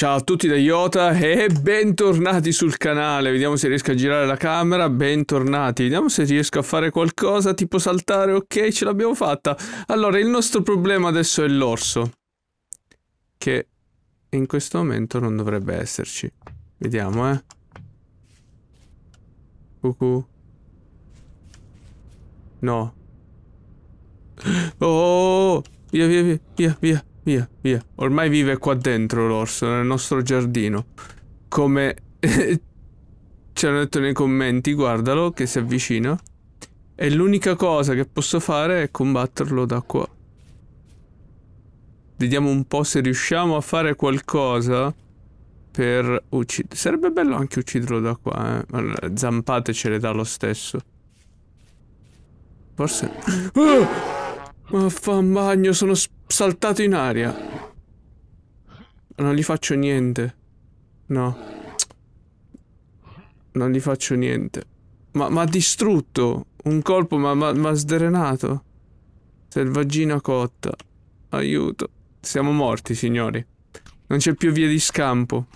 Ciao a tutti da Iota e bentornati sul canale, vediamo se riesco a girare la camera, bentornati, vediamo se riesco a fare qualcosa, tipo saltare, ok ce l'abbiamo fatta. Allora il nostro problema adesso è l'orso, che in questo momento non dovrebbe esserci, vediamo eh. Cucù. No. Oh, oh, oh, oh, via via via, via via via, via. Ormai vive qua dentro l'orso, nel nostro giardino. Come ci hanno detto nei commenti, guardalo che si avvicina. E l'unica cosa che posso fare è combatterlo da qua. Vediamo un po' se riusciamo a fare qualcosa per uccidere. Sarebbe bello anche ucciderlo da qua, eh. Ma zampate ce le dà lo stesso. Forse... Ah! Ma fa un bagno, sono... Sp- saltato in aria. Non gli faccio niente. No. Non gli faccio niente. Ma ha distrutto. Un colpo ma ha sdrenato. Selvaggina cotta. Aiuto. Siamo morti, signori. Non c'è più via di scampo.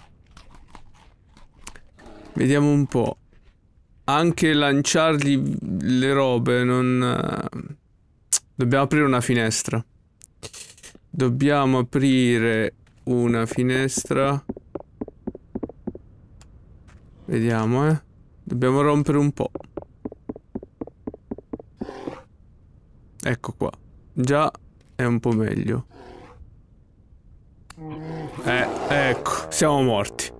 Vediamo un po'. Anche lanciargli le robe non... Eh, dobbiamo aprire una finestra. Dobbiamo aprire una finestra. Vediamo, eh. Dobbiamo rompere un po'. Ecco qua. Già è un po' meglio. Eh, ecco. Siamo morti.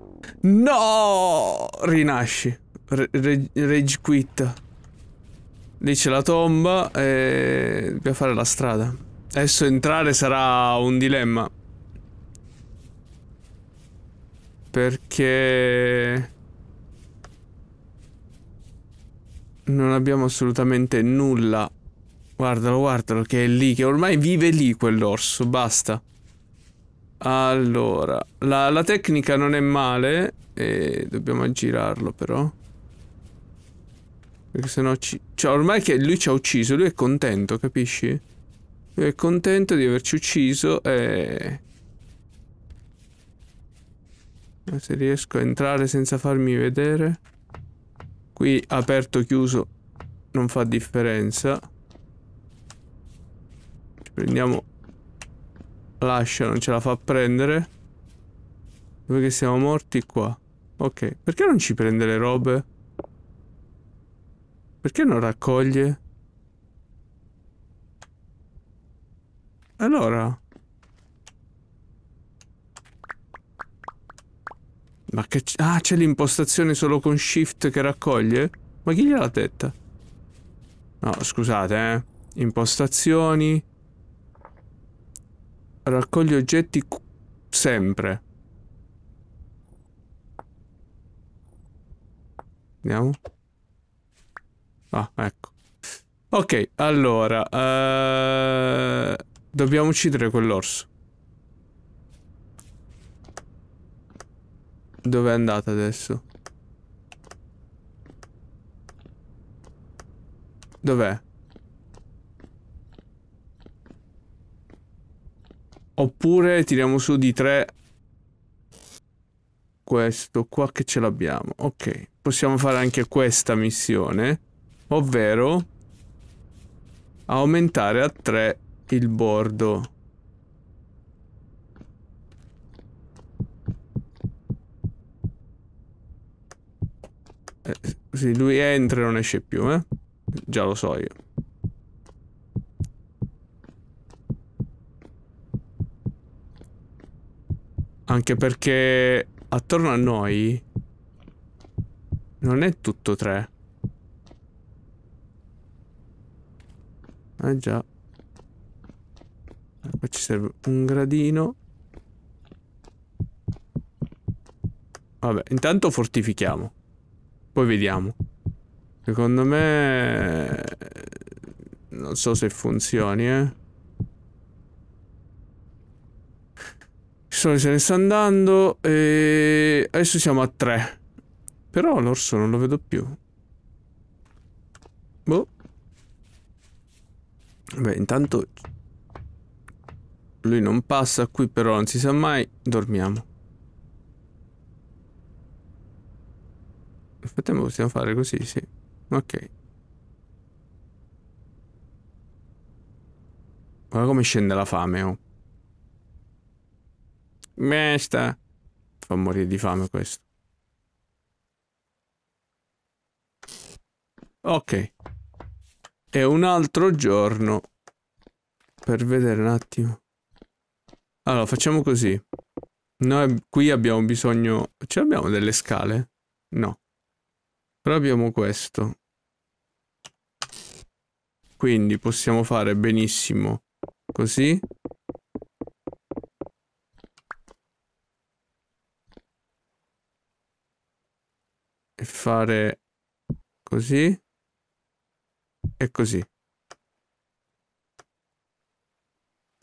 No! Rinasci. Re re rage quit. Lì c'è la tomba e dobbiamo fare la strada. Adesso entrare sarà un dilemma. Perché... Non abbiamo assolutamente nulla. Guardalo, guardalo, che è lì, che ormai vive lì quell'orso, basta. Allora, la, la, tecnica non è male, e dobbiamo aggirarlo però. Perché sennò ci... Cioè, ormai che lui ci ha ucciso, lui è contento, capisci? è contento di averci ucciso e... Se riesco a entrare senza farmi vedere... Qui aperto chiuso non fa differenza. Ci prendiamo... Lascia, non ce la fa prendere. Dove che siamo morti? Qua. Ok, perché non ci prende le robe? Perché non raccoglie? Allora. Ma che... Ah, c'è l'impostazione solo con shift che raccoglie? Ma chi gliela ha detta? No, scusate, eh. Impostazioni. Raccoglie oggetti sempre. Andiamo. Ah, ecco. Ok, allora... Eh... Dobbiamo uccidere quell'orso. Dove è andata adesso? Dov'è? Oppure tiriamo su di tre questo qua che ce l'abbiamo. Ok, possiamo fare anche questa missione, ovvero aumentare a 3 il bordo. Eh, sì, lui entra e non esce più, eh? Già lo so io. Anche perché attorno a noi non è tutto tre. Eh già. Qua ci serve un gradino. Vabbè, intanto fortifichiamo. Poi vediamo. Secondo me... Non so se funzioni, eh. Sono se ne sta andando e... Adesso siamo a tre. Però l'orso non lo vedo più. Boh. Beh, intanto lui non passa qui però, non si sa mai. Dormiamo. Nel possiamo fare così, sì. Ok. Guarda come scende la fame, oh. Mesta. Fa morire di fame questo. Ok. E un altro giorno. Per vedere un attimo. Allora, facciamo così. Noi qui abbiamo bisogno... Ce abbiamo delle scale? No. Però abbiamo questo. Quindi possiamo fare benissimo così. E fare così. E così.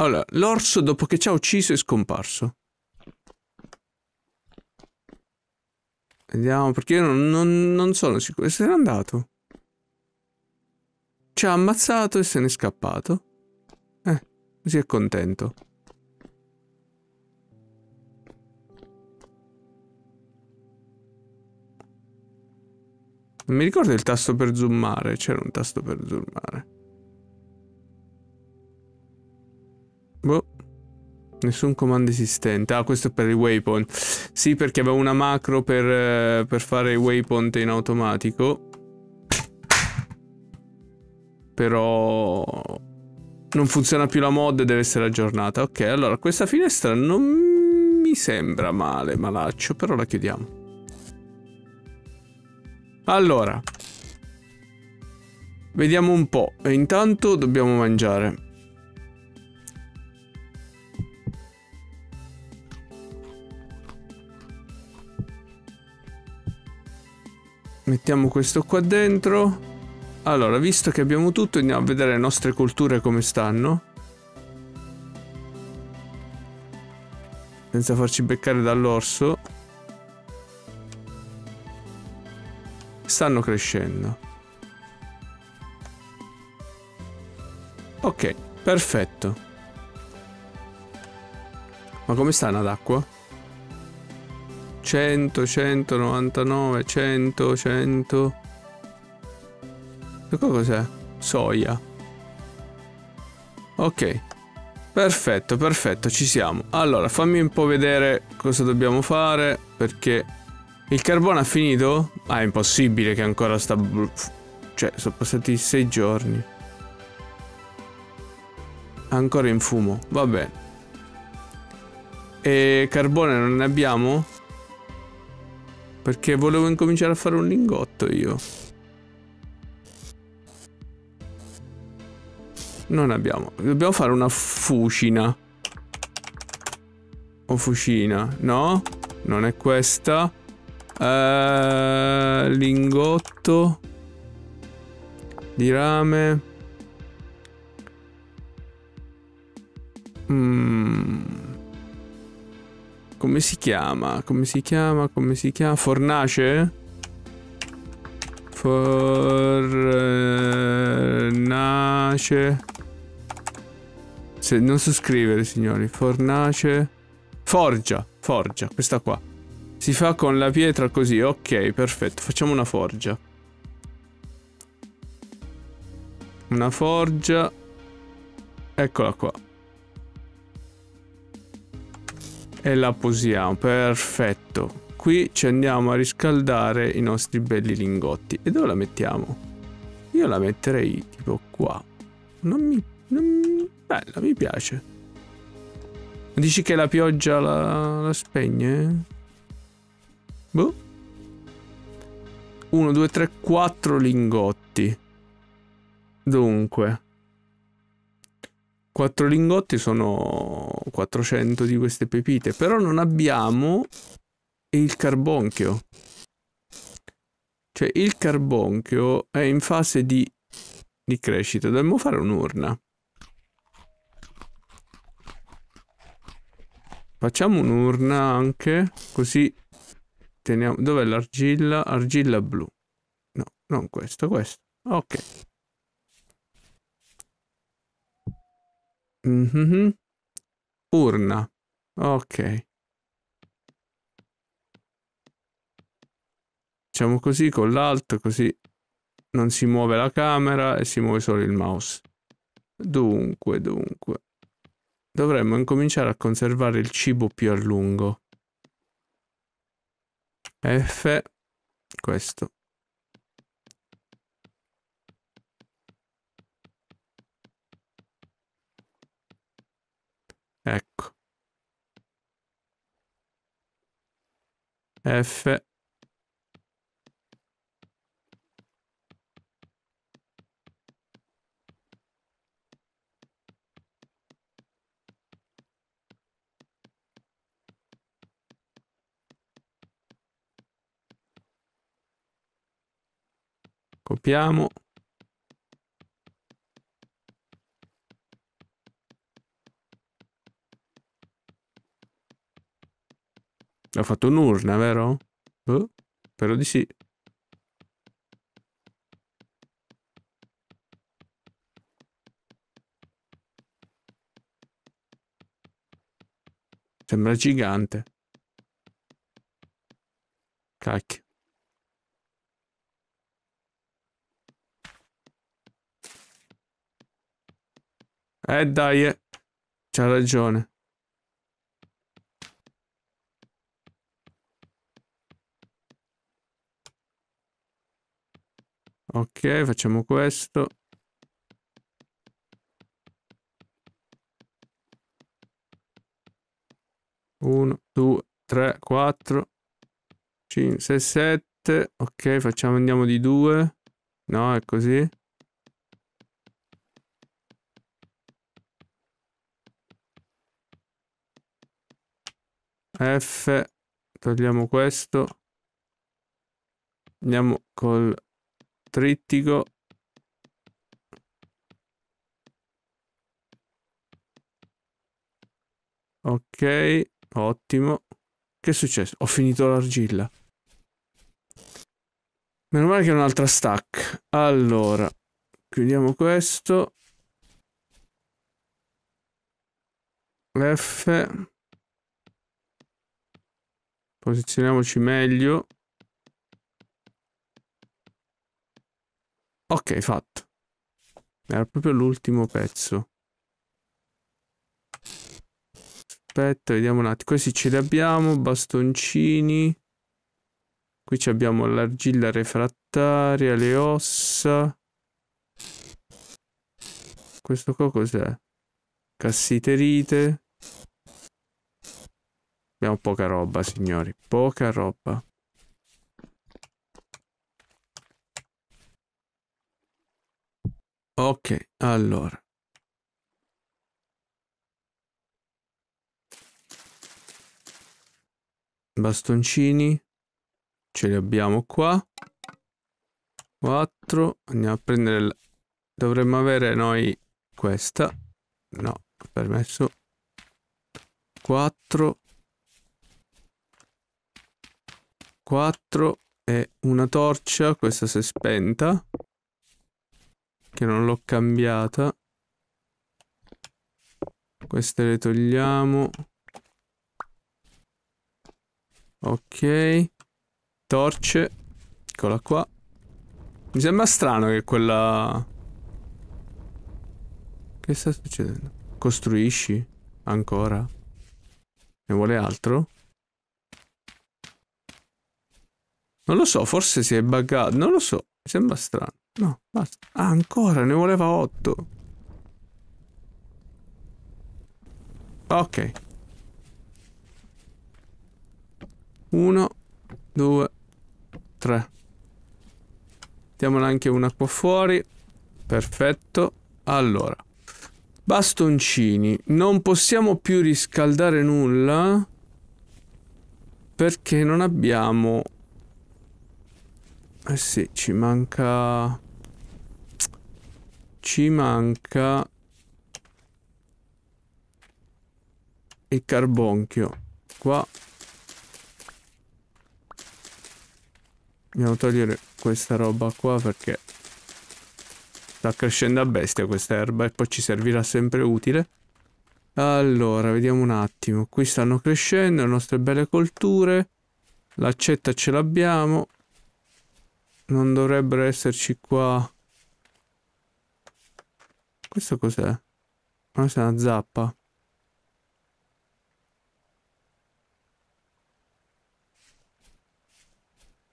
Allora, l'orso dopo che ci ha ucciso è scomparso. Vediamo, perché io non, non, non sono sicuro. Se n'è andato. Ci ha ammazzato e se n'è scappato. Eh, così è contento. Non mi ricordo il tasto per zoomare. C'era un tasto per zoomare. Nessun comando esistente. Ah, questo è per i waypoint. Sì, perché avevo una macro per, eh, per fare i waypoint in automatico. Però... Non funziona più la mod, deve essere aggiornata. Ok, allora, questa finestra non mi sembra male, malaccio, però la chiudiamo. Allora. Vediamo un po'. E intanto dobbiamo mangiare. Mettiamo questo qua dentro. Allora, visto che abbiamo tutto, andiamo a vedere le nostre colture come stanno. Senza farci beccare dall'orso. Stanno crescendo. Ok, perfetto. Ma come stanno ad acqua? 100, 199, 100, 100. E cos'è? Soia. Ok. Perfetto, perfetto, ci siamo. Allora, fammi un po' vedere cosa dobbiamo fare, perché... Il carbone ha finito? Ah, è impossibile che ancora sta... Cioè, sono passati sei giorni. Ancora in fumo, va bene. E carbone non ne abbiamo? Perché volevo incominciare a fare un lingotto io. Non abbiamo. Dobbiamo fare una fucina. O fucina. No? Non è questa. Uh, lingotto. Di rame. Mmm. Come si chiama? Come si chiama? Come si chiama? Fornace? Fornace. Se non so scrivere, signori. Fornace. Forgia. Forgia, questa qua. Si fa con la pietra così. Ok, perfetto. Facciamo una forgia. Una forgia. Eccola qua. e la posiamo perfetto qui ci andiamo a riscaldare i nostri belli lingotti e dove la mettiamo? io la metterei tipo qua non mi, non bella mi piace dici che la pioggia la, la spegne? boh 1, 2, 3, 4 lingotti dunque 4 lingotti sono 400 di queste pepite, però non abbiamo il carbonchio. Cioè il carbonchio è in fase di, di crescita, dovremmo fare un'urna. Facciamo un'urna anche, così teniamo... Dov'è l'argilla? Argilla blu. No, non questo questo Ok. Mm-hmm. Urna. Ok. Facciamo così con l'alt, così non si muove la camera e si muove solo il mouse. Dunque, dunque. Dovremmo incominciare a conservare il cibo più a lungo. F. Questo. Ecco. F. Copiamo. L'ha fatto un'urna, vero? Oh, però di sì. Sembra gigante. Cacchio. Eh dai, eh. c'ha ragione. Ok, facciamo questo. Uno, due, tre, quattro, cinque, sei, sette. Ok, facciamo, andiamo di due. No, è così. F, togliamo questo. Andiamo col trittico ok ottimo che è successo? ho finito l'argilla meno male che un'altra stack allora chiudiamo questo F posizioniamoci meglio Ok, fatto. Era proprio l'ultimo pezzo. Aspetta, vediamo un attimo. Questi ce li abbiamo, bastoncini. Qui abbiamo l'argilla refrattaria, le ossa. Questo qua cos'è? Cassiterite. Abbiamo poca roba, signori. Poca roba. Ok, allora. Bastoncini. Ce li abbiamo qua. 4. Andiamo a prendere... La... Dovremmo avere noi questa. No, permesso. 4. 4 e una torcia, questa si è spenta. Che non l'ho cambiata. Queste le togliamo. Ok. Torce. Eccola qua. Mi sembra strano che quella... Che sta succedendo? Costruisci? Ancora? Ne vuole altro? Non lo so, forse si è buggato. Non lo so, mi sembra strano. No, basta. Ah, ancora, ne voleva 8. Ok. 1, 2, 3. Mettiamola anche una qua fuori. Perfetto. Allora. Bastoncini. Non possiamo più riscaldare nulla. Perché non abbiamo... Eh sì, ci manca ci manca il carbonchio. Qua Dobbiamo togliere questa roba qua perché sta crescendo a bestia questa erba e poi ci servirà sempre utile. Allora, vediamo un attimo. Qui stanno crescendo le nostre belle colture. L'accetta ce l'abbiamo. Non dovrebbero esserci qua questo cos'è? questa è una zappa.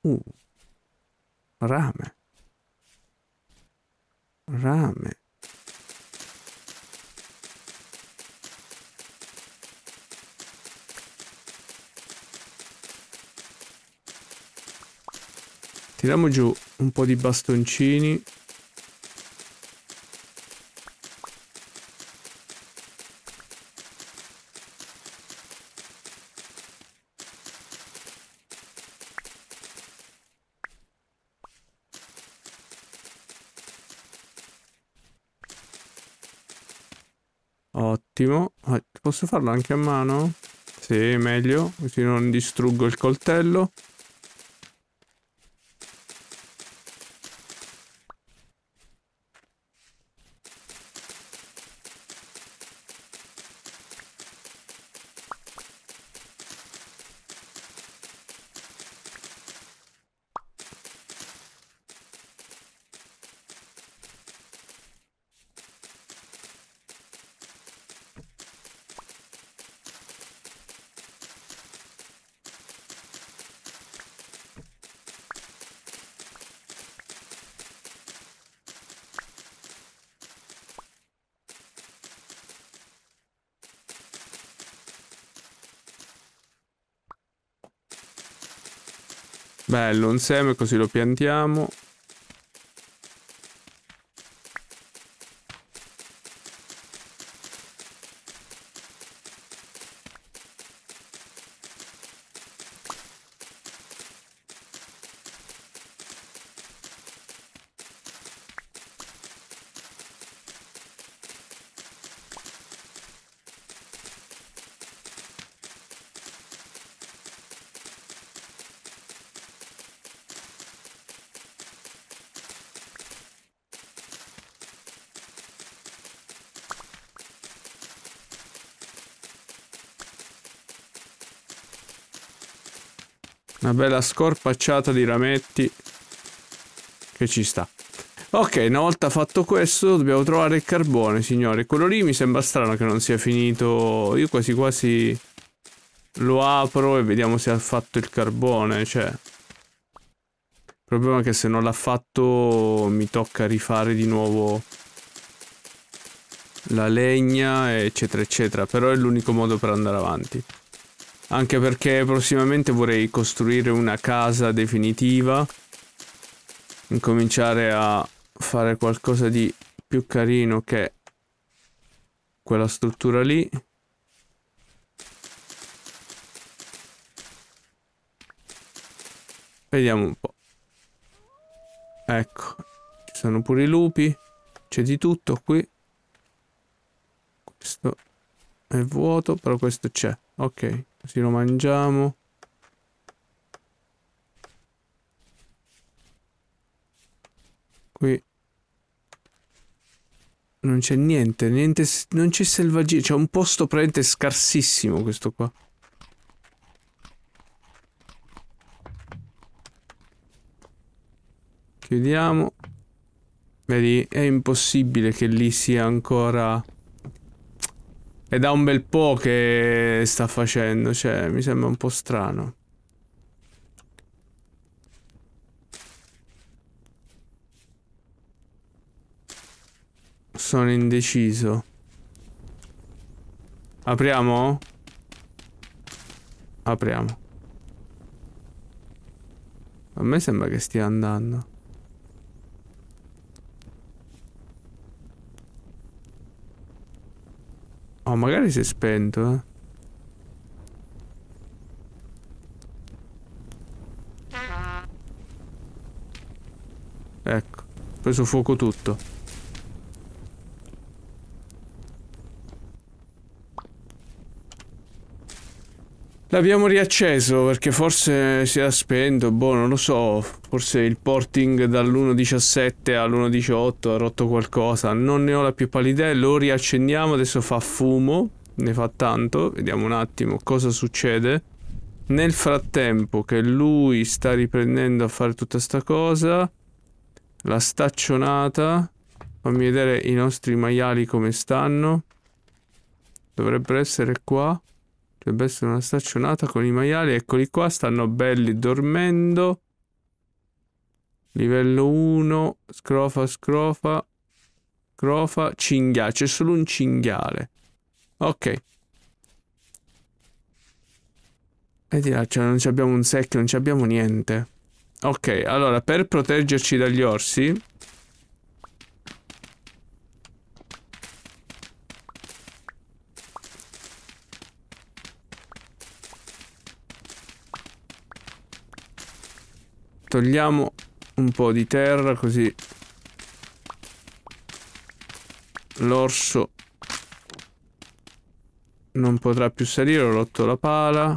Uh. Rame. Rame. Tiriamo giù un po' di bastoncini. attimo. Ah, posso farlo anche a mano? Sì, meglio, così non distruggo il coltello. Bello, un così lo piantiamo. Una bella scorpacciata di rametti che ci sta. Ok, una volta fatto questo dobbiamo trovare il carbone, signore. Quello lì mi sembra strano che non sia finito. Io quasi quasi lo apro e vediamo se ha fatto il carbone, cioè... Il problema è che se non l'ha fatto mi tocca rifare di nuovo la legna, eccetera, eccetera. Però è l'unico modo per andare avanti anche perché prossimamente vorrei costruire una casa definitiva, incominciare a fare qualcosa di più carino che quella struttura lì. Vediamo un po'. Ecco, ci sono pure i lupi, c'è di tutto qui. Questo è vuoto, però questo c'è. Ok. Così lo mangiamo. Qui non c'è niente, niente, non c'è selvaggia, c'è un posto praticamente scarsissimo questo qua. Chiudiamo. Vedi, è impossibile che lì sia ancora... È da un bel po' che sta facendo, cioè, mi sembra un po' strano. Sono indeciso. Apriamo? Apriamo. A me sembra che stia andando. Oh, magari si è spento, eh. Ecco, ho preso fuoco tutto. L'abbiamo riacceso perché forse si era spento, boh, non lo so, forse il porting dall'1.17 all'1.18 ha rotto qualcosa, non ne ho la più pallida idea, lo riaccendiamo, adesso fa fumo, ne fa tanto, vediamo un attimo cosa succede. Nel frattempo che lui sta riprendendo a fare tutta sta cosa, la staccionata, fammi vedere i nostri maiali come stanno, dovrebbero essere qua. Deve essere una staccionata con i maiali. Eccoli qua, stanno belli dormendo. Livello 1, scrofa, scrofa, scrofa, cinghiale. C'è solo un cinghiale. Ok. E di là, cioè, non abbiamo un secchio, non abbiamo niente. Ok, allora, per proteggerci dagli orsi... Togliamo un po' di terra così l'orso non potrà più salire, ho rotto la pala.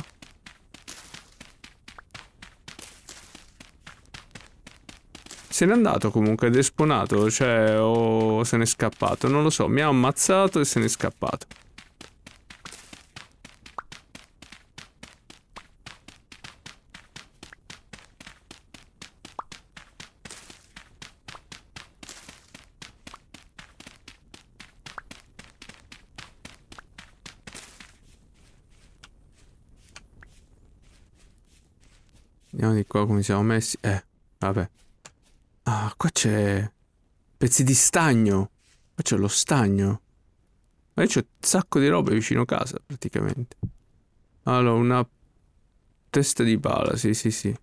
Se n'è andato comunque ed è spawnato, cioè o se n'è scappato, non lo so, mi ha ammazzato e se n'è scappato. Vediamo di qua come siamo messi. Eh, vabbè. Ah, qua c'è... Pezzi di stagno. Qua c'è lo stagno. Ma c'è un sacco di robe vicino casa, praticamente. Allora, una... Testa di pala, sì, sì, sì.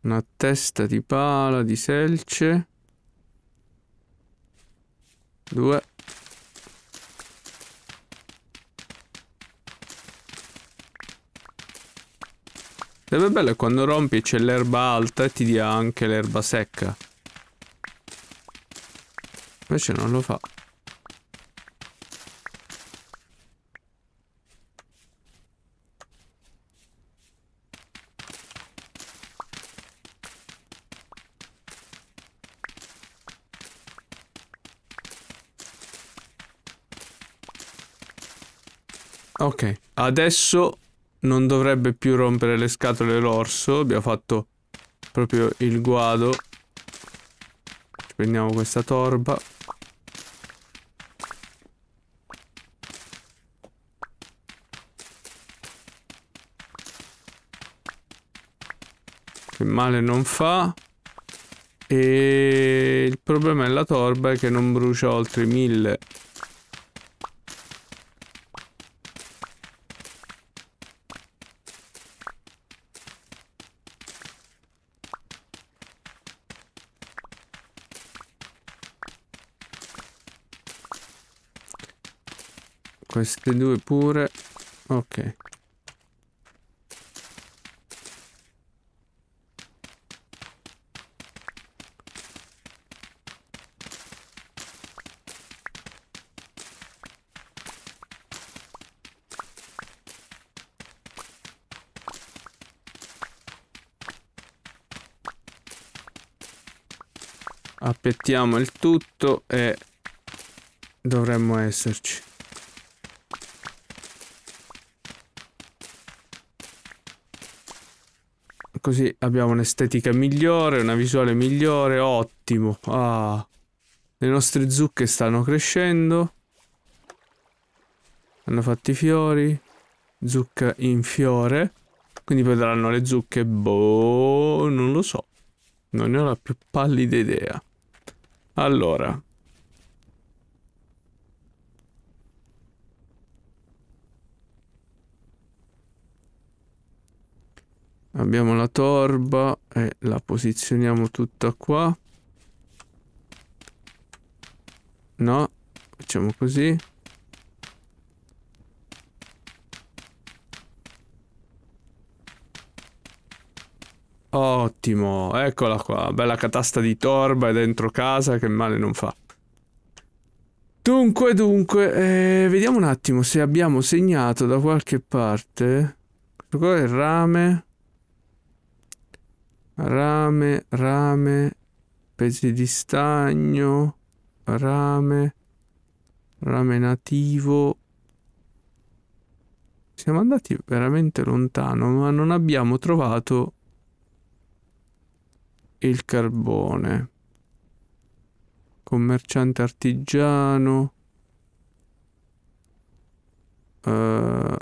Una testa di pala, di selce. Due. Sarebbe bello è quando rompi c'è l'erba alta e ti dia anche l'erba secca. Invece non lo fa. Adesso non dovrebbe più rompere le scatole l'orso. Abbiamo fatto proprio il guado. Ci prendiamo questa torba. Che male non fa. E il problema della torba è che non brucia oltre 1000 Queste due pure. Ok. Aspettiamo il tutto e dovremmo esserci. così abbiamo un'estetica migliore, una visuale migliore, ottimo. Ah, le nostre zucche stanno crescendo. Hanno fatto i fiori. Zucca in fiore. Quindi vedranno le zucche, boh, non lo so. Non ne ho la più pallida idea. Allora, abbiamo la torba e la posizioniamo tutta qua no facciamo così ottimo eccola qua bella catasta di torba dentro casa che male non fa dunque dunque eh, vediamo un attimo se abbiamo segnato da qualche parte qua è il rame rame, rame, pezzi di stagno, rame, rame nativo. Siamo andati veramente lontano, ma non abbiamo trovato il carbone. Commerciante artigiano. Uh,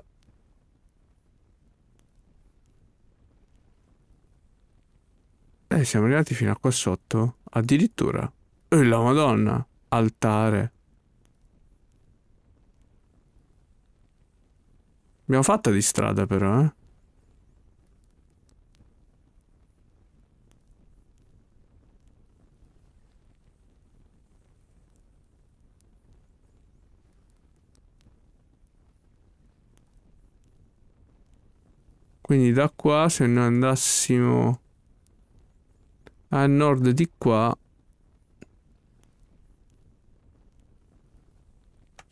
Eh, siamo arrivati fino a qua sotto? Addirittura. E la Madonna! Altare. Abbiamo fatto di strada però, eh? Quindi da qua se noi andassimo a nord di qua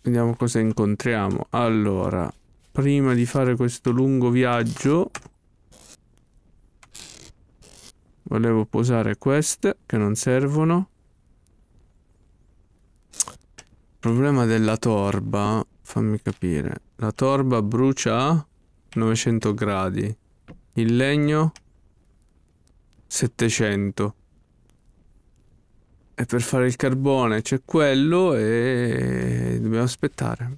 vediamo cosa incontriamo allora prima di fare questo lungo viaggio volevo posare queste che non servono il problema della torba fammi capire la torba brucia a 900 gradi il legno 700. E per fare il carbone c'è quello e dobbiamo aspettare.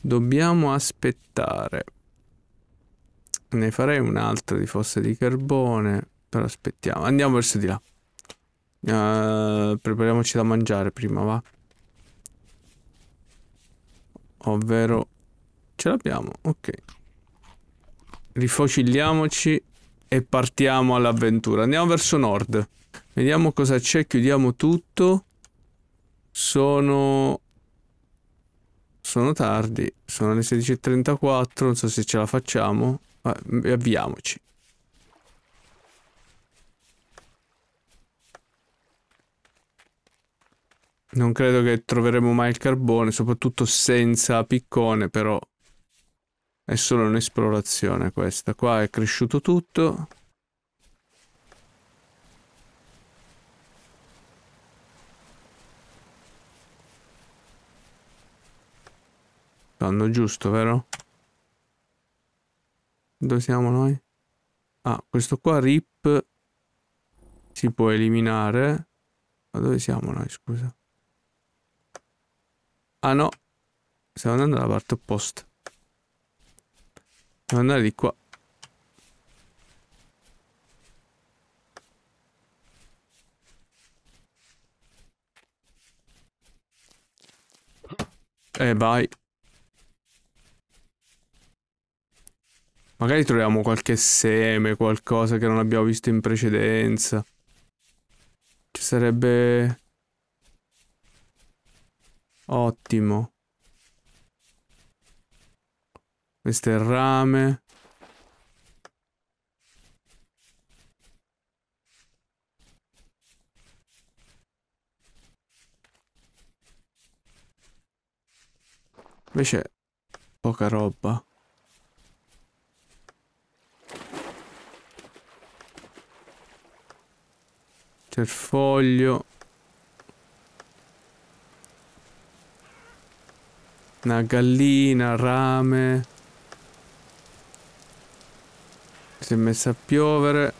Dobbiamo aspettare. Ne farei un'altra di fosse di carbone, però aspettiamo. Andiamo verso di là. Uh, prepariamoci da mangiare prima, va. Ovvero... Ce l'abbiamo, ok. Rifocilliamoci e partiamo all'avventura. Andiamo verso nord. Vediamo cosa c'è, chiudiamo tutto. Sono... Sono tardi, sono le 16.34, non so se ce la facciamo. Vabbè, avviamoci. Non credo che troveremo mai il carbone, soprattutto senza piccone, però è solo un'esplorazione questa. Qua è cresciuto tutto. Stanno giusto, vero? Dove siamo noi? Ah, questo qua rip si può eliminare. Ma dove siamo noi, scusa? Ah no, stiamo andando dalla parte opposta andare di qua. E eh, vai. Magari troviamo qualche seme, qualcosa che non abbiamo visto in precedenza. Ci sarebbe... Ottimo. Questo è il rame. Invece poca roba. C'è il foglio. Una gallina, rame. Si è messa a piovere.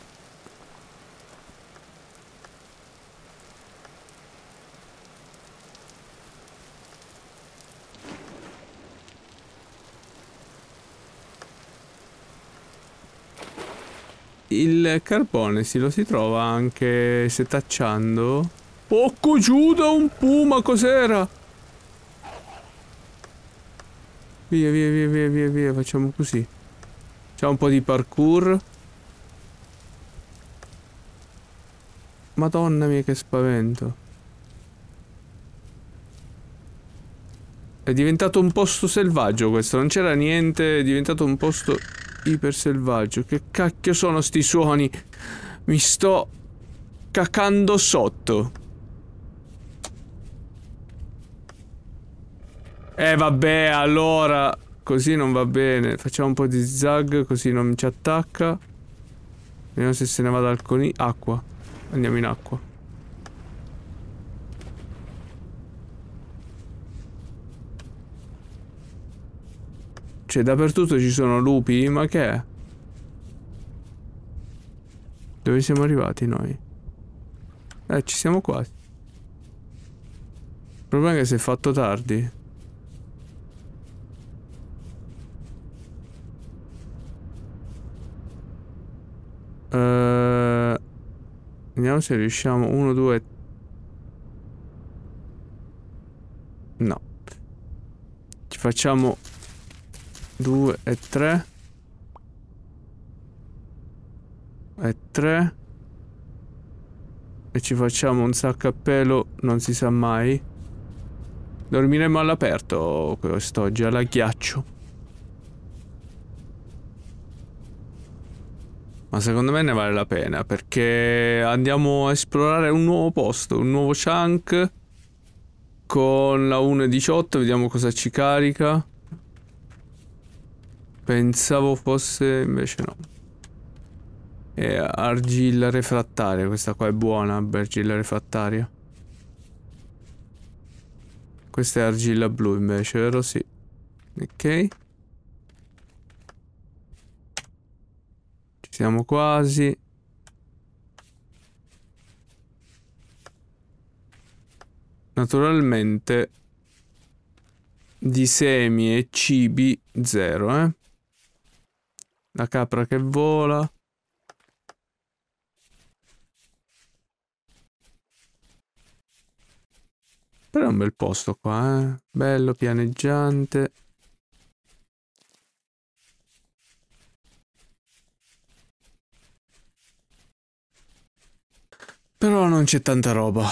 Il carbone si lo si trova anche setacciando. poco giù da un puma, cos'era? Via, via, via, via, via, via, facciamo così. C'è un po' di parkour. Madonna mia che spavento. È diventato un posto selvaggio questo, non c'era niente, è diventato un posto iper selvaggio. Che cacchio sono sti suoni? Mi sto cacando sotto. Eh vabbè, allora... Così non va bene. Facciamo un po' di zigzag così non ci attacca. Vediamo se se ne va dal coniglio. Acqua. Andiamo in acqua. Cioè, dappertutto ci sono lupi, ma che è? Dove siamo arrivati noi? Eh, ci siamo quasi. Il problema è che si è fatto tardi. Uh, vediamo se riusciamo. 1, 2, No. Ci facciamo 2 e 3. E 3. E ci facciamo un sacco a pelo, non si sa mai. Dormiremo all'aperto quest'oggi, alla ghiaccio. ma secondo me ne vale la pena perché andiamo a esplorare un nuovo posto, un nuovo chunk con la 1.18, vediamo cosa ci carica. Pensavo fosse, invece no. E argilla refrattaria, questa qua è buona, argilla refrattaria. Questa è argilla blu invece, vero? Sì. Ok. Siamo quasi. Naturalmente di semi e cibi zero, eh. La capra che vola. Però è un bel posto qua, eh. Bello, pianeggiante. Però non c'è tanta roba.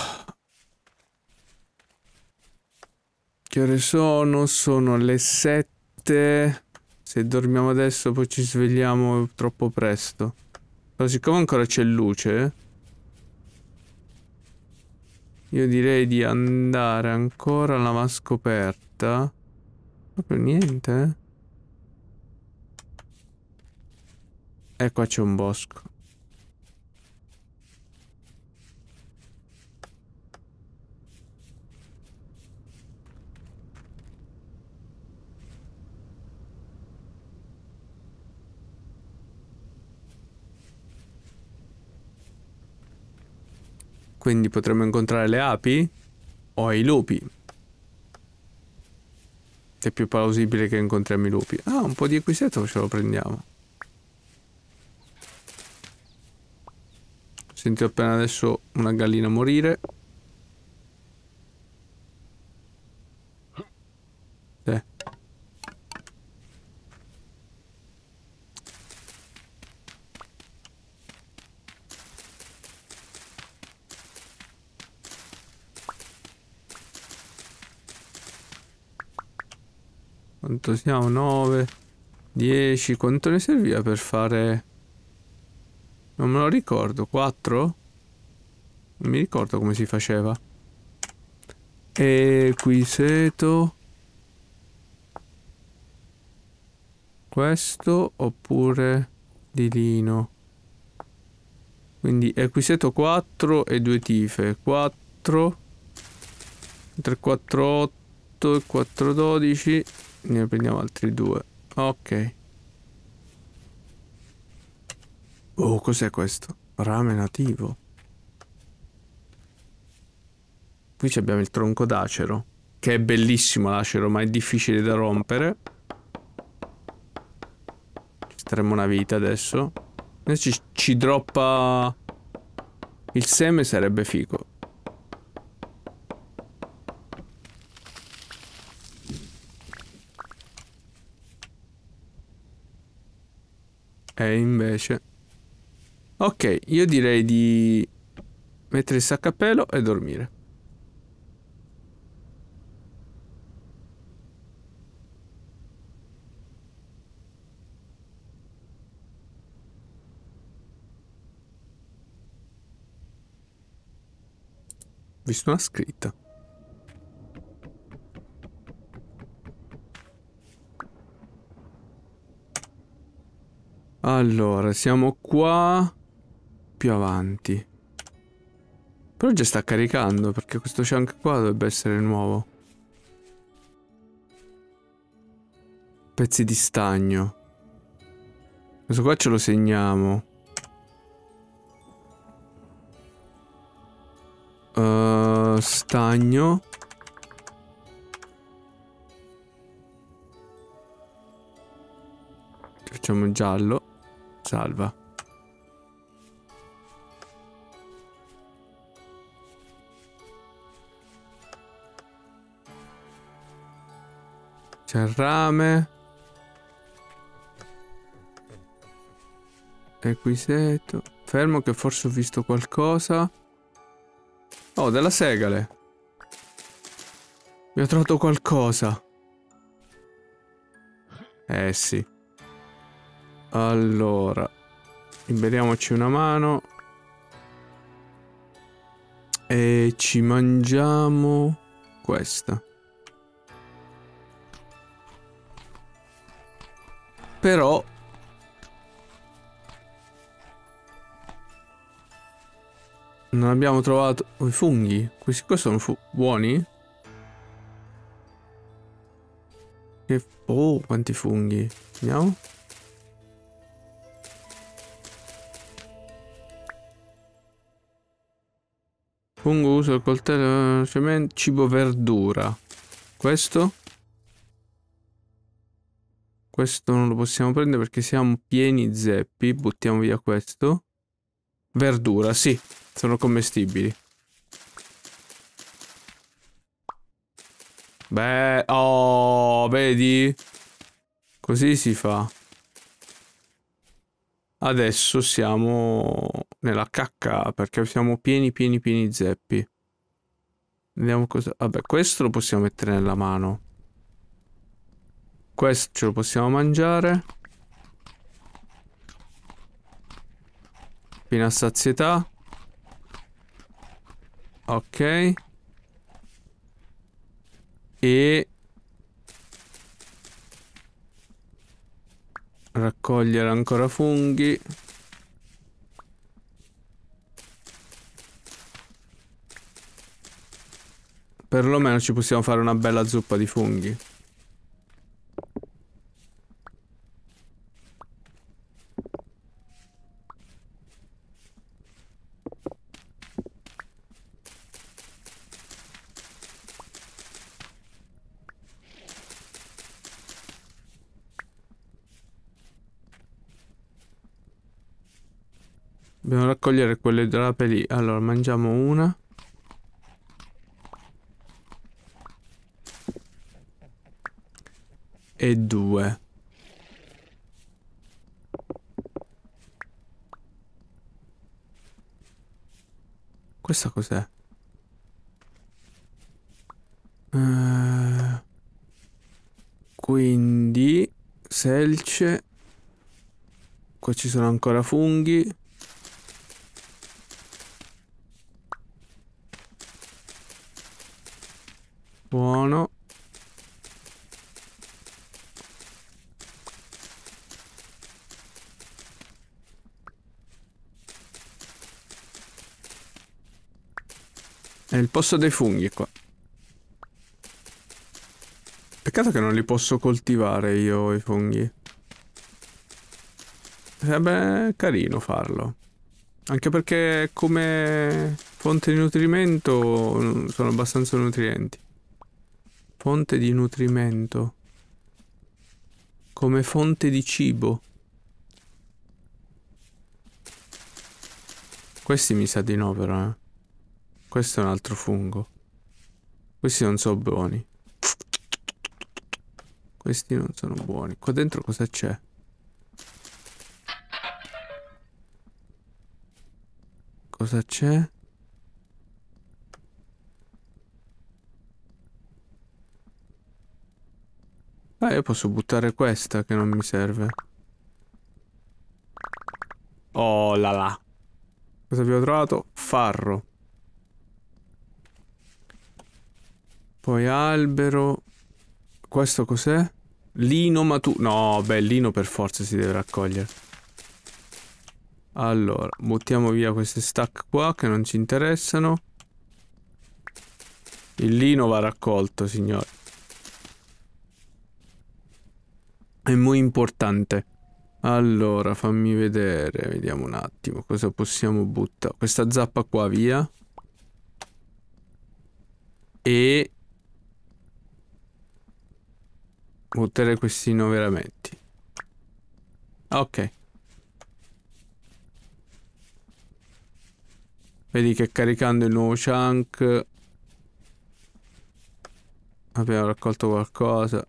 Che ore sono? Sono le 7. Se dormiamo adesso poi ci svegliamo troppo presto. Però siccome ancora c'è luce... Io direi di andare ancora alla mascoperta. Proprio niente, eh? E qua c'è un bosco. Quindi potremmo incontrare le api o i lupi. È più plausibile che incontriamo i lupi. Ah, un po' di equisetto ce lo prendiamo. Senti appena adesso una gallina morire. Quanto siamo? 9, 10. Quanto ne serviva per fare... Non me lo ricordo. 4? Non mi ricordo come si faceva. E qui seto. Questo oppure di lino. Quindi equiseto 4 e due tife. 4, 3, 4, 8 e 4, 12 ne prendiamo altri due. Ok. Oh, cos'è questo? Rame nativo. Qui abbiamo il tronco d'acero, che è bellissimo l'acero, ma è difficile da rompere. Ci staremmo una vita adesso. Adesso ci, ci droppa... Il seme sarebbe figo. E invece... Ok, io direi di mettere il sacco a pelo e dormire. Visto una scritta. Allora, siamo qua... Più avanti. Però già sta caricando, perché questo chunk qua dovrebbe essere nuovo. Pezzi di stagno. Questo qua ce lo segniamo. Uh, stagno. Facciamo giallo. Salva. C'è il rame. Equiseto. Fermo che forse ho visto qualcosa. Oh, della segale. Mi ho trovato qualcosa. Eh sì. Allora, liberiamoci una mano. E ci mangiamo questa. Però... Non abbiamo trovato... Oh, I funghi? Questi qua sono buoni? Che... Oh, quanti funghi. Andiamo. Fungo uso il coltello, cemento, cibo verdura. Questo? Questo non lo possiamo prendere perché siamo pieni zeppi. Buttiamo via questo. Verdura, sì. Sono commestibili. Beh, oh, vedi? Così si fa. Adesso siamo nella cacca perché siamo pieni pieni pieni zeppi. Vediamo cosa... Vabbè, questo lo possiamo mettere nella mano. Questo ce lo possiamo mangiare. Fino a sazietà. Ok. E... Raccogliere ancora funghi. Perlomeno ci possiamo fare una bella zuppa di funghi. Dobbiamo raccogliere quelle drape lì. Allora, mangiamo una. e 2. Questa cos'è? Uh, quindi selce. Qua ci sono ancora funghi. posto dei funghi qua. Peccato che non li posso coltivare io i funghi. Sarebbe eh carino farlo. Anche perché come fonte di nutrimento mm, sono abbastanza nutrienti. Fonte di nutrimento. Come fonte di cibo. Questi mi sa di no però, eh. Questo è un altro fungo. Questi non sono buoni. Questi non sono buoni. Qua dentro cosa c'è? Cosa c'è? Ah, io posso buttare questa che non mi serve. Oh là là. Cosa abbiamo trovato? Farro. Poi albero. Questo cos'è? Lino maturo. No, beh, lino per forza si deve raccogliere. Allora, buttiamo via queste stack qua che non ci interessano. Il lino va raccolto, signori. È molto importante. Allora, fammi vedere, vediamo un attimo cosa possiamo buttare. Questa zappa qua via. E Ottenere questi noveramenti. Ok. Vedi che caricando il nuovo chunk abbiamo raccolto qualcosa.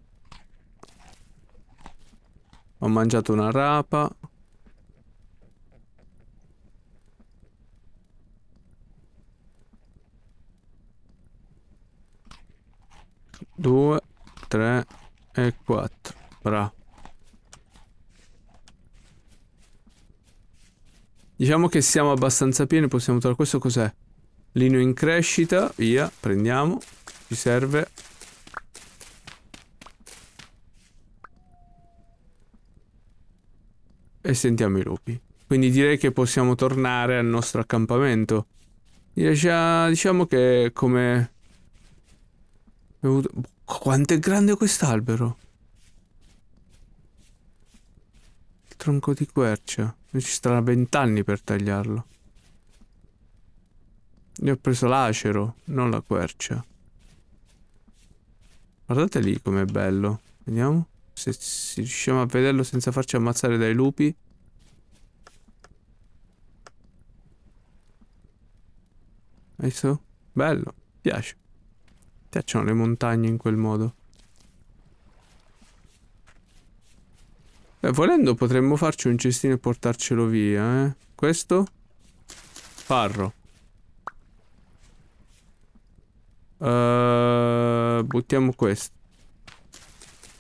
Ho mangiato una rapa. Due, tre, e 4 bravo diciamo che siamo abbastanza pieni possiamo trovare questo cos'è lino in crescita via prendiamo ci serve e sentiamo i lupi quindi direi che possiamo tornare al nostro accampamento diciamo che come quanto è grande quest'albero? Il tronco di quercia. Ci starà vent'anni per tagliarlo. Io ho preso l'acero, non la quercia. Guardate lì com'è bello. Vediamo se riusciamo a vederlo senza farci ammazzare dai lupi. Hai visto? Bello, piace piacciono le montagne in quel modo. Beh, volendo potremmo farci un cestino e portarcelo via, eh. Questo? Farro. Uh, buttiamo questo.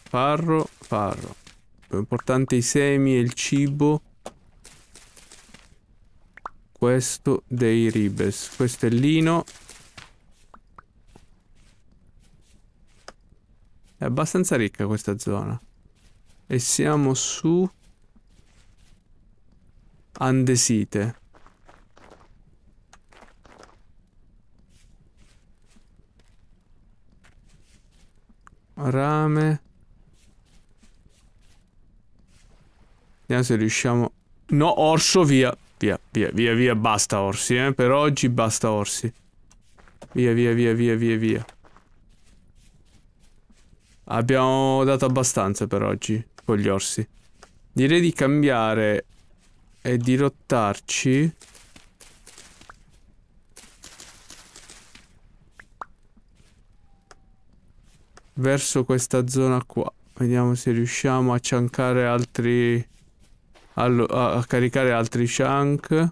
Farro, farro. Importante i semi e il cibo. Questo dei ribes. Questo è lino. È abbastanza ricca questa zona. E siamo su... Andesite. Rame. Vediamo se riusciamo... No, orso, via. Via, via, via, via, basta orsi, eh. Per oggi basta orsi. Via, via, via, via, via, via. Abbiamo dato abbastanza per oggi con gli orsi. Direi di cambiare e dirottarci. Verso questa zona qua. Vediamo se riusciamo a ciancare altri... A, caricare altri chunk.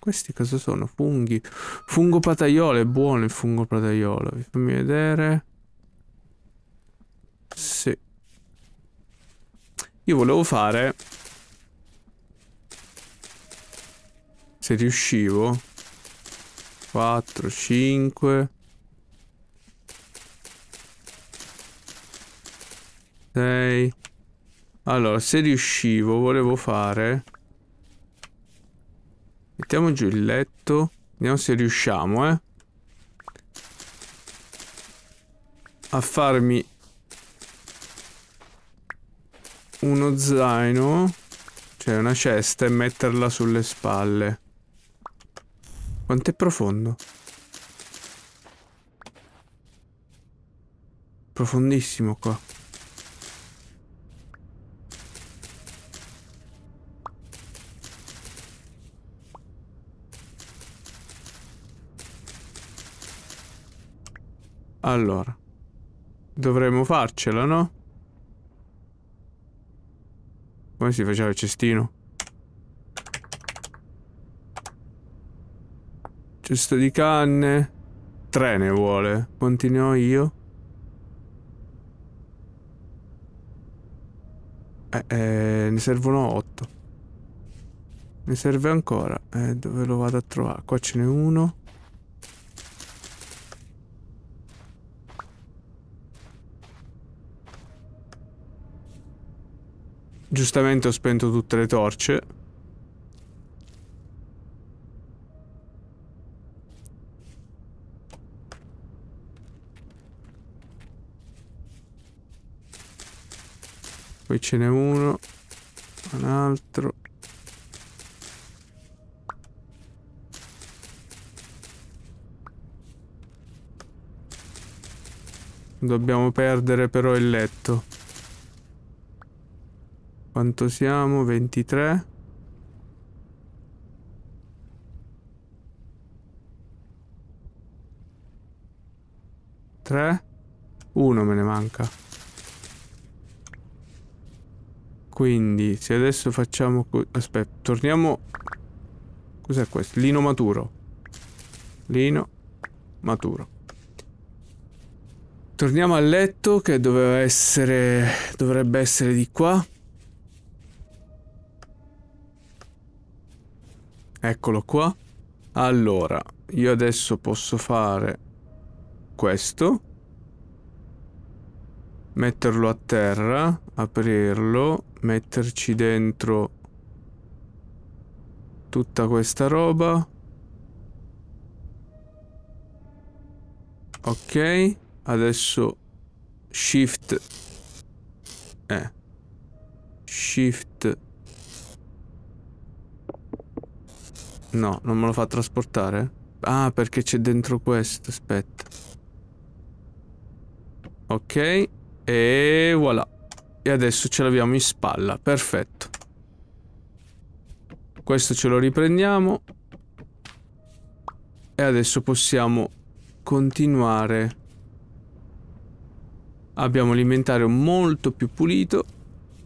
Questi cosa sono? Funghi. Fungo pataiolo, è buono il fungo pataiolo. Fammi vedere. Sì. Io volevo fare... Se riuscivo... 4, 5... Sei. Allora, se riuscivo, volevo fare... Mettiamo giù il letto. Vediamo se riusciamo, eh. A farmi uno zaino, cioè una cesta, e metterla sulle spalle. Quanto è profondo? Profondissimo qua. Allora, dovremmo farcela, no? Come si faceva il cestino? Cesto di canne. Tre ne vuole. Continuo io? Eh, eh, ne servono otto. Ne serve ancora. Eh, dove lo vado a trovare? Qua ce n'è uno. Giustamente ho spento tutte le torce. Poi ce n'è uno, un altro. Dobbiamo perdere però il letto. Quanto siamo? 23. Tre. Uno me ne manca. Quindi, se adesso facciamo... Aspetta, torniamo... Cos'è questo? Lino maturo. Lino maturo. Torniamo al letto che doveva essere... dovrebbe essere di qua. Eccolo qua. Allora, io adesso posso fare questo. Metterlo a terra, aprirlo, metterci dentro tutta questa roba. Ok, adesso shift. Eh. Shift No, non me lo fa trasportare? Ah, perché c'è dentro questo, aspetta. Ok, e voilà. E adesso ce l'abbiamo in spalla, perfetto. Questo ce lo riprendiamo. E adesso possiamo continuare. Abbiamo l'inventario molto più pulito.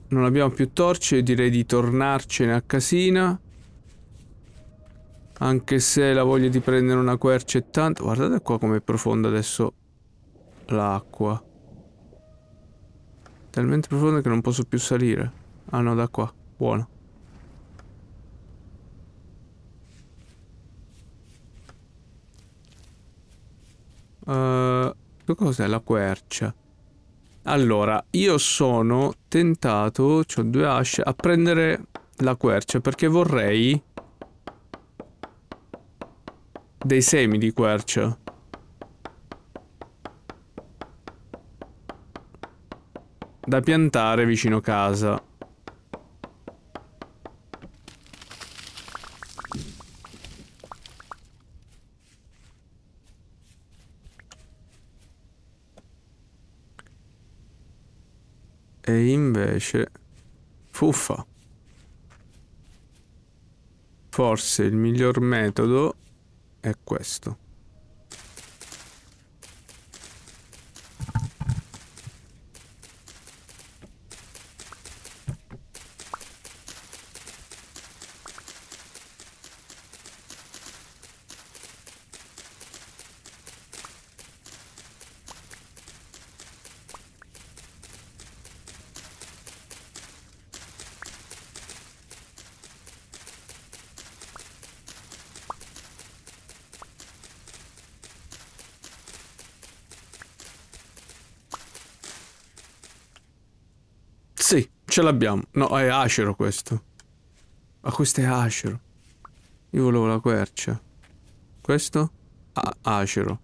Non abbiamo più torce, direi di tornarcene a casina. Anche se la voglia di prendere una quercia è tanto... Guardate qua com'è profonda adesso l'acqua. Talmente profonda che non posso più salire. Ah no, da qua. Buono. Uh, cos'è la quercia? Allora, io sono tentato, ho cioè due asce, a prendere la quercia perché vorrei dei semi di quercio. Da piantare vicino casa. E invece... Fuffa. Forse il miglior metodo è questo. ce l'abbiamo. No, è acero questo. Ma questo è acero. Io volevo la quercia. Questo? Ah, acero.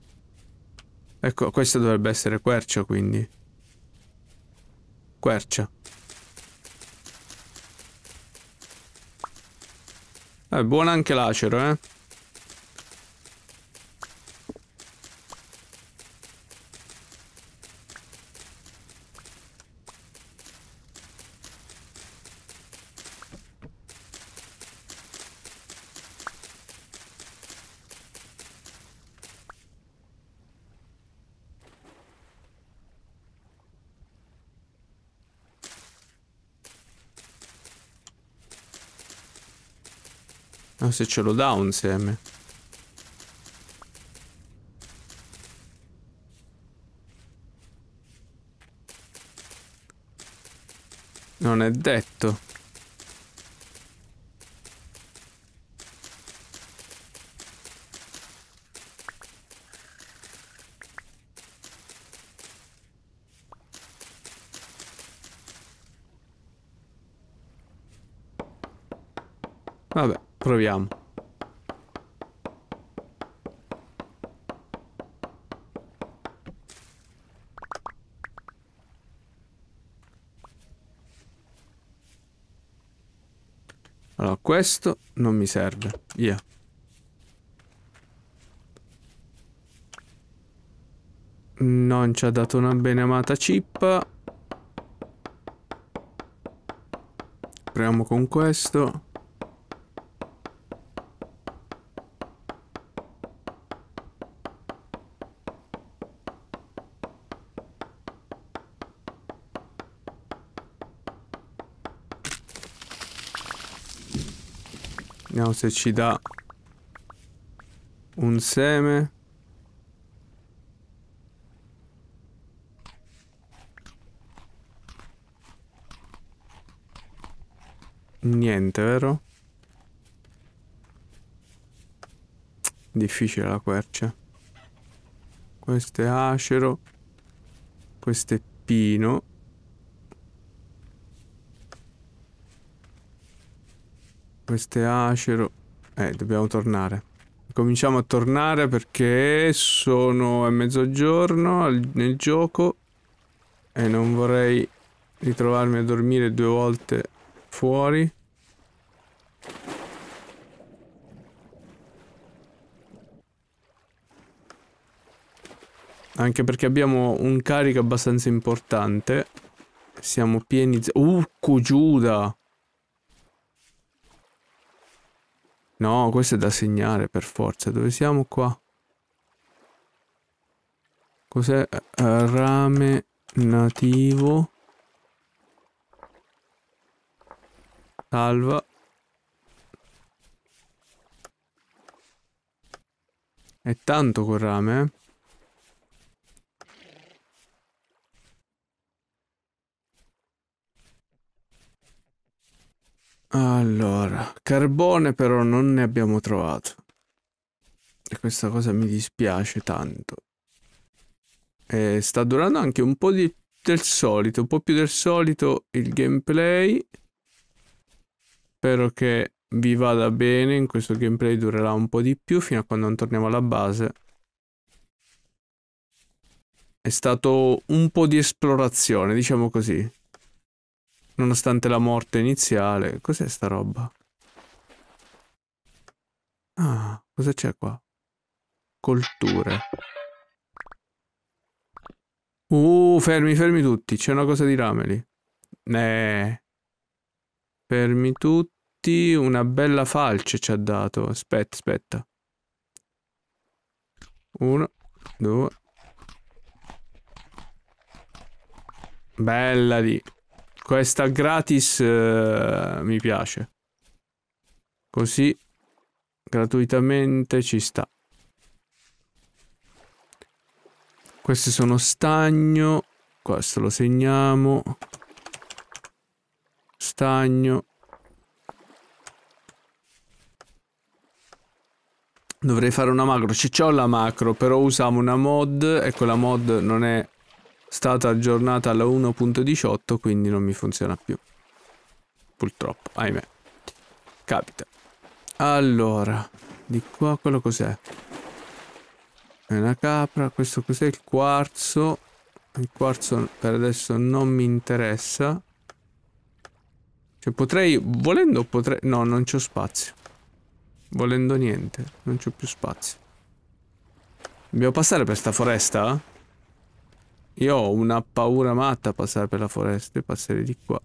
Ecco, questa dovrebbe essere quercia, quindi. Quercia. Eh, buona anche l'acero, eh. se ce lo dà un seme. Non è detto. proviamo. Allora, questo non mi serve. Via. Non ci ha dato una beneamata chip. Proviamo con questo. se ci dà un seme. Niente, vero? Difficile la quercia. Questo è acero. Questo è pino. Questo è acero. Eh, dobbiamo tornare. Cominciamo a tornare perché sono a mezzogiorno nel gioco e non vorrei ritrovarmi a dormire due volte fuori. Anche perché abbiamo un carico abbastanza importante. Siamo pieni... Uh, Cogiuda! No, questo è da segnare per forza. Dove siamo qua? Cos'è? Eh, rame nativo. Salva. È tanto col rame, eh? Allora, carbone però non ne abbiamo trovato. E questa cosa mi dispiace tanto. E sta durando anche un po' di, del solito, un po' più del solito il gameplay. Spero che vi vada bene, in questo gameplay durerà un po' di più fino a quando non torniamo alla base. È stato un po' di esplorazione, diciamo così. Nonostante la morte iniziale. Cos'è sta roba? Ah, cosa c'è qua? Colture. Uh, fermi, fermi tutti. C'è una cosa di rameli. Eh. Fermi tutti. Una bella falce ci ha dato. Aspetta, aspetta. Uno, due. Bella di... Questa gratis eh, mi piace. Così gratuitamente ci sta. Queste sono stagno. Questo lo segniamo. Stagno. Dovrei fare una macro. Ci ho la macro, però usiamo una mod e quella mod non è stata aggiornata alla 1.18 quindi non mi funziona più purtroppo ahimè capita allora di qua quello cos'è è una capra questo cos'è il quarzo il quarzo per adesso non mi interessa cioè potrei volendo potrei no non c'ho spazio volendo niente non c'ho più spazio dobbiamo passare per sta foresta io ho una paura matta a passare per la foresta e passare di qua.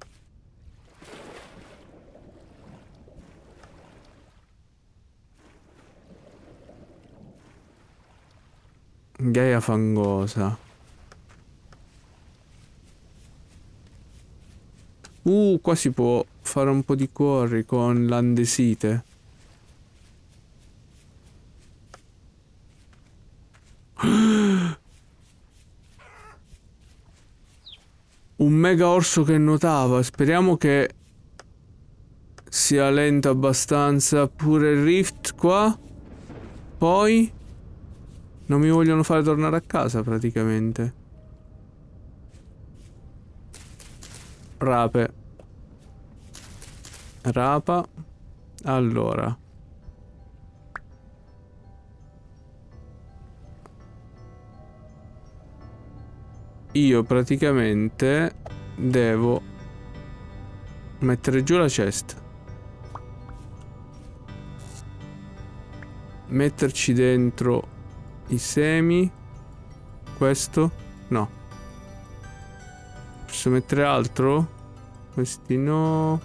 Gaia fangosa. Uh, qua si può fare un po' di quarry con l'andesite. Un mega orso che nuotava. Speriamo che sia lento abbastanza. Pure il rift qua. Poi... Non mi vogliono fare tornare a casa praticamente. Rape. Rapa. Allora. io praticamente devo mettere giù la cesta. Metterci dentro i semi. Questo? No. Posso mettere altro? Questi no.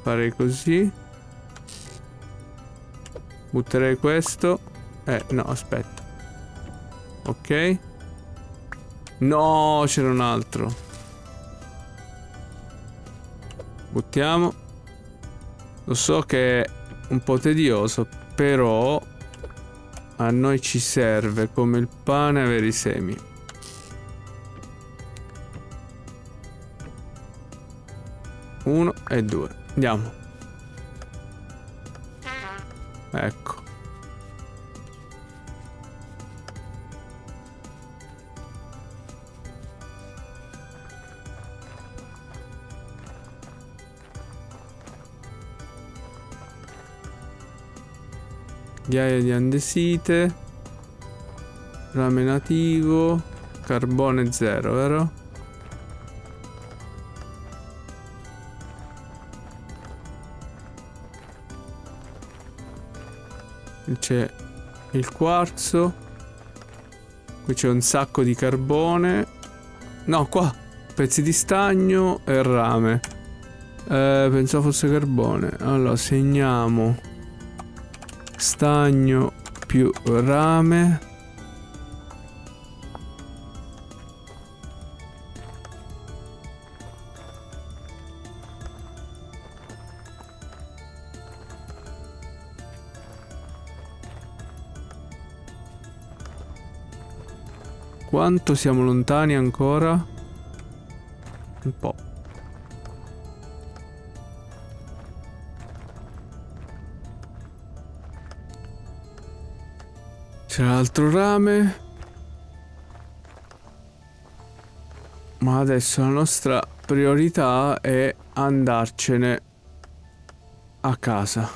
Fare così. Butterei questo. Eh, no, aspetta. Ok. No, c'era un altro. Buttiamo. Lo so che è un po' tedioso, però a noi ci serve come il pane avere i semi. Uno e due. Andiamo. Ghiaia di andesite. Rame nativo. Carbone zero, vero? C'è il quarzo. Qui c'è un sacco di carbone. No, qua. Pezzi di stagno e rame. Eh, pensavo fosse carbone. Allora, segniamo. Stagno più rame. Quanto siamo lontani ancora? Un po'. C'è l'altro rame. Ma adesso la nostra priorità è andarcene a casa.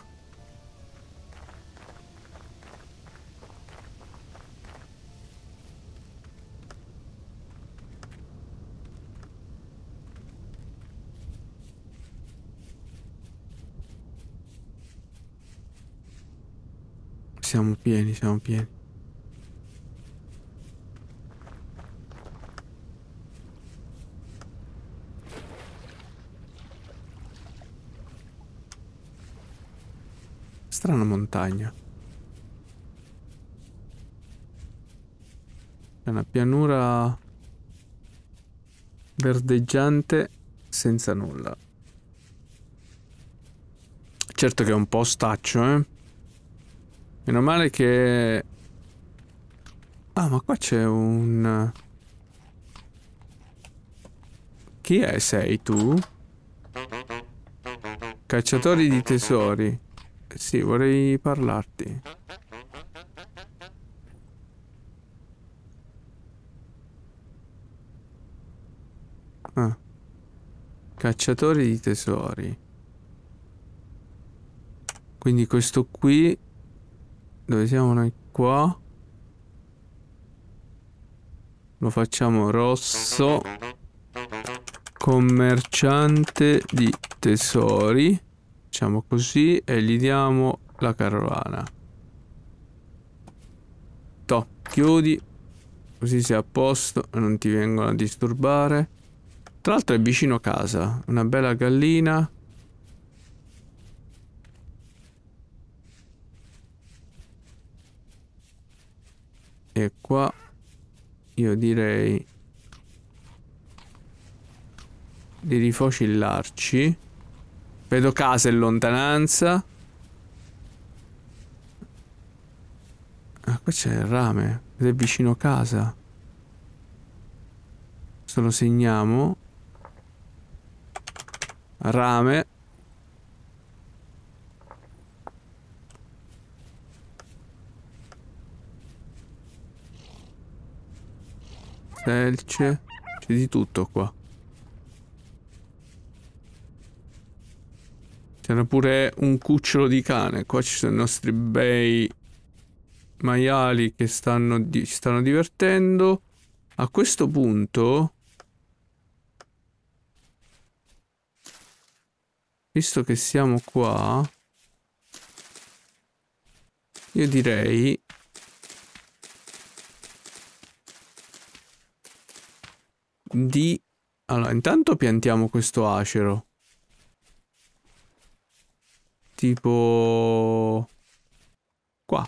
Siamo pieni, siamo pieni. strana montagna. È una pianura verdeggiante senza nulla. Certo che è un po' staccio, eh. Meno male che... Ah, ma qua c'è un... Chi è sei tu? Cacciatori di tesori. Sì, vorrei parlarti. Ah. Cacciatore di tesori. Quindi questo qui... Dove siamo noi? Qua. Lo facciamo rosso. Commerciante di tesori. Facciamo così e gli diamo la carovana. Top, chiudi. Così sei a posto e non ti vengono a disturbare. Tra l'altro è vicino a casa. Una bella gallina. E qua io direi di rifocillarci. Vedo casa in lontananza. Ah, qua c'è il rame. Ed è vicino casa. Se lo segniamo. Rame. Felce. C'è di tutto qua. C'era pure un cucciolo di cane. Qua ci sono i nostri bei maiali che stanno, di stanno divertendo. A questo punto... Visto che siamo qua... Io direi... Di... Allora, intanto piantiamo questo acero tipo qua.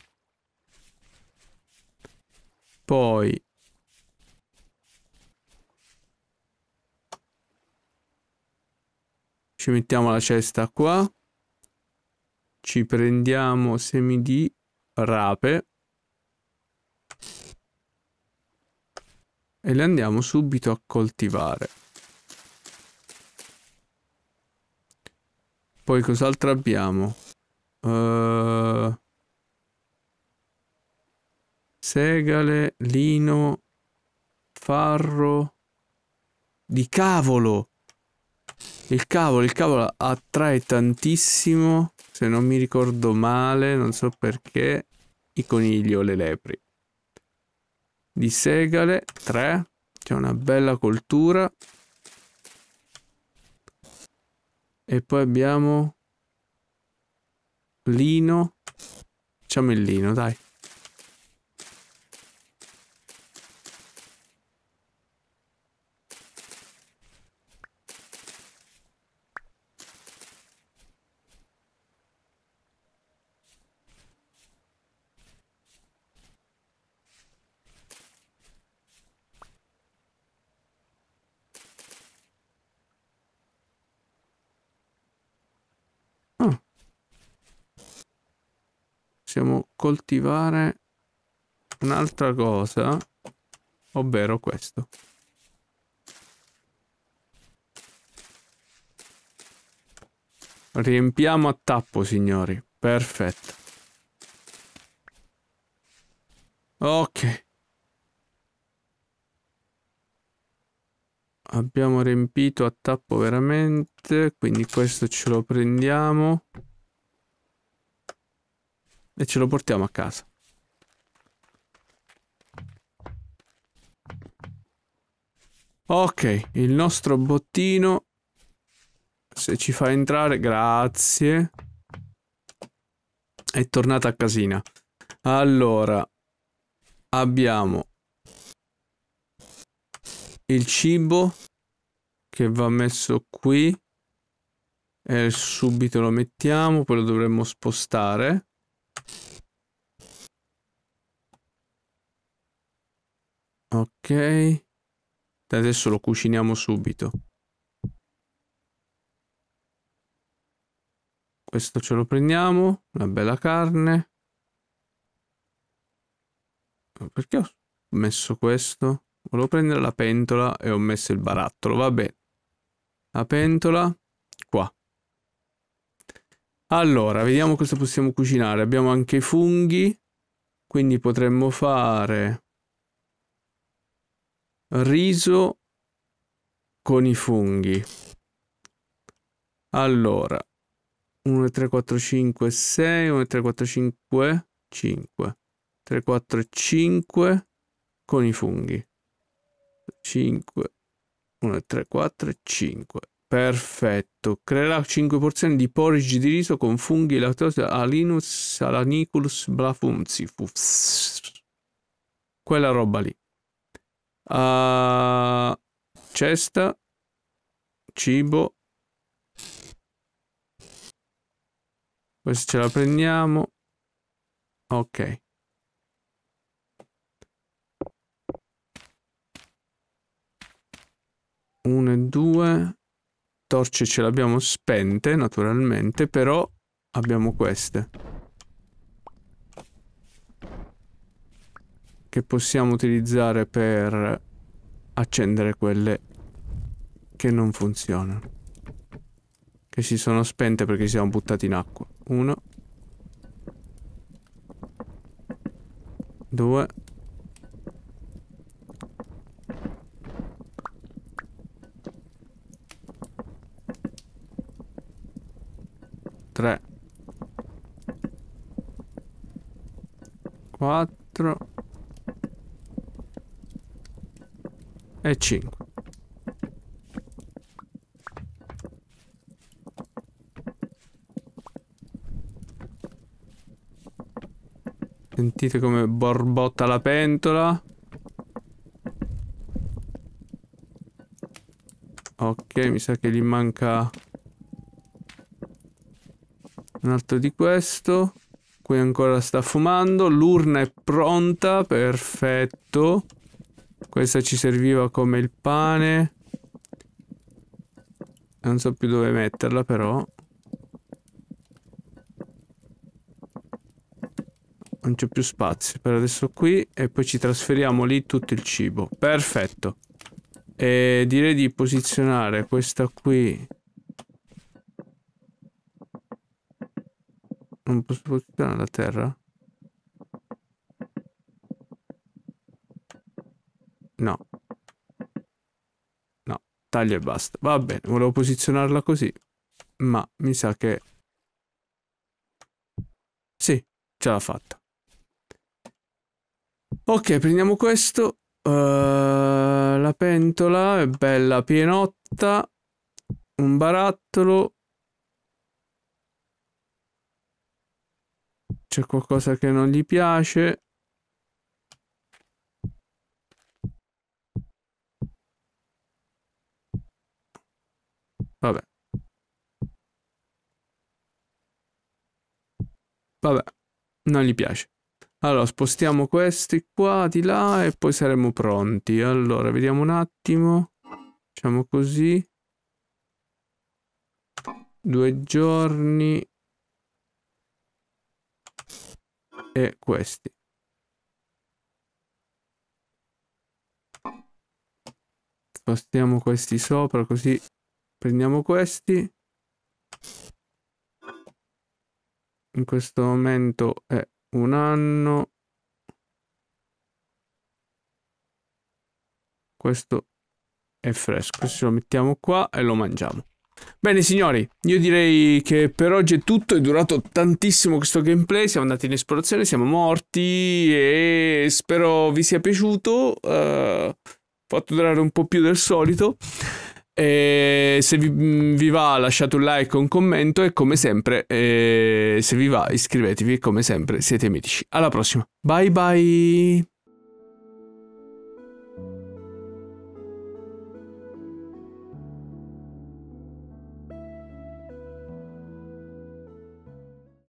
Poi ci mettiamo la cesta qua. Ci prendiamo semi di rape. E le andiamo subito a coltivare. Poi cos'altro abbiamo? Uh, segale, lino, farro. Di cavolo! Il cavolo, il cavolo attrae tantissimo, se non mi ricordo male, non so perché, i conigli o le lepri. Di segale, 3. C'è una bella coltura. E poi abbiamo Lino. Facciamo il Lino, dai. coltivare un'altra cosa, ovvero questo. Riempiamo a tappo, signori. Perfetto. Ok. Abbiamo riempito a tappo veramente, quindi questo ce lo prendiamo e ce lo portiamo a casa. Ok, il nostro bottino, se ci fa entrare, grazie, è tornato a casina. Allora, abbiamo il cibo che va messo qui e subito lo mettiamo, poi lo dovremmo spostare. Ok. Adesso lo cuciniamo subito. Questo ce lo prendiamo, una bella carne. Perché ho messo questo? Volevo prendere la pentola e ho messo il barattolo, va bene. La pentola, qua. Allora, vediamo cosa possiamo cucinare. Abbiamo anche i funghi, quindi potremmo fare riso con i funghi. Allora, 1, 3, 4, 5, 6, 1, 3, 4, 5, 5, 3, 4, 5 con i funghi. 5, 1, 3, 4, 5. Perfetto. Creerà 5 porzioni di porridge di riso con funghi lactose alinus salaniculus blafunzifus. Quella roba lì. Uh, cesta, cibo. Questa ce la prendiamo. Ok. Uno e due. Torce ce l'abbiamo spente, naturalmente, però abbiamo queste. che possiamo utilizzare per accendere quelle che non funzionano. Che si sono spente perché ci siamo buttati in acqua. Uno. Due. Tre. Quattro. e 5. Sentite come borbotta la pentola. Ok, mi sa che gli manca un altro di questo. Qui ancora sta fumando. L'urna è pronta, perfetto. Questa ci serviva come il pane. Non so più dove metterla però. Non c'è più spazio per adesso qui. E poi ci trasferiamo lì tutto il cibo. Perfetto. E direi di posizionare questa qui. Non posso posizionare la terra? No. No, taglio e basta. Va bene, volevo posizionarla così, ma mi sa che... Sì, ce l'ha fatta. Ok, prendiamo questo. Uh, la pentola è bella pienotta. Un barattolo. C'è qualcosa che non gli piace. Vabbè. Vabbè, non gli piace. Allora, spostiamo questi qua di là e poi saremo pronti. Allora, vediamo un attimo. Facciamo così. Due giorni. E questi. Spostiamo questi sopra così Prendiamo questi. In questo momento è un anno. Questo è fresco. Se lo mettiamo qua e lo mangiamo. Bene signori, io direi che per oggi è tutto, è durato tantissimo questo gameplay, siamo andati in esplorazione, siamo morti e spero vi sia piaciuto, uh, fatto durare un po' più del solito. E se vi, mm, vi, va lasciate un like, o un commento e come sempre, eh, se vi va iscrivetevi come sempre siete mitici. Alla prossima, bye bye!